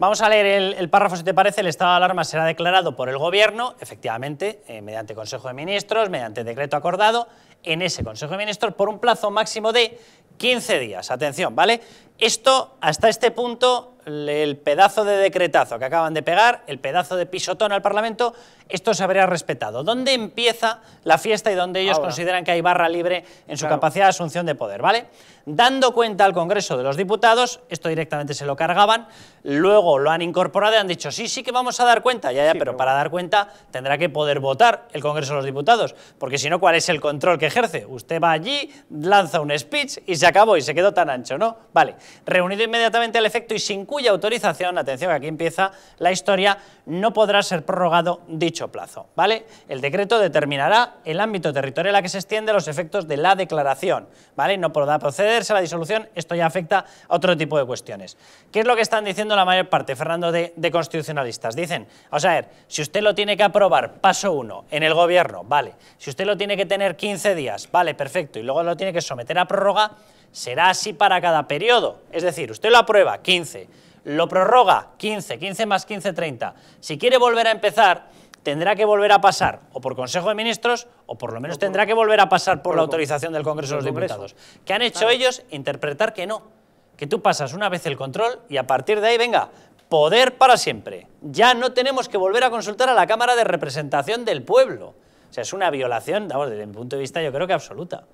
Vamos a leer el, párrafo, si te parece. El estado de alarma será declarado por el Gobierno, efectivamente, eh, mediante Consejo de Ministros, mediante decreto acordado, en ese Consejo de Ministros por un plazo máximo de 15 días. Atención, ¿vale? Esto, hasta este punto, el pedazo de decretazo que acaban de pegar, el pedazo de pisotón al Parlamento, esto se habría respetado. ¿Dónde empieza la fiesta y dónde ellos consideran que hay barra libre en su capacidad de asunción de poder? ¿vale? Dando cuenta al Congreso de los Diputados, esto directamente se lo cargaban, luego lo han incorporado y han dicho, sí, sí que vamos a dar cuenta, ya, ya, pero, pero para dar cuenta tendrá que poder votar el Congreso de los Diputados, porque si no, ¿cuál es el control que ejerce. Usted va allí, lanza un speech y se acabó y se quedó tan ancho, ¿no? Vale, reunido inmediatamente al efecto y sin cuya autorización, atención, aquí empieza la historia, no podrá ser prorrogado dicho plazo, ¿vale? El decreto determinará el ámbito territorial a que se extiende los efectos de la declaración, ¿vale? No podrá procederse a la disolución, esto ya afecta a otro tipo de cuestiones. ¿Qué es lo que están diciendo la mayor parte, Fernando, de, constitucionalistas? Dicen, vamos a ver, si usted lo tiene que aprobar, paso uno, en el gobierno, vale, si usted lo tiene que tener 15 días. Vale, perfecto. Y luego lo tiene que someter a prórroga. Será así para cada periodo. Es decir, usted lo aprueba, 15. Lo prorroga, 15. 15 más 15, 30. Si quiere volver a empezar, tendrá que volver a pasar o por Consejo de Ministros o por lo menos tendrá que volver a pasar por, la autorización del Congreso de los Diputados. ¿Qué han hecho ellos? Interpretar que no. Que tú pasas una vez el control y a partir de ahí, venga, poder para siempre. Ya no tenemos que volver a consultar a la Cámara de Representación del Pueblo. O sea, es una violación, vamos, desde mi punto de vista, yo creo que absoluta.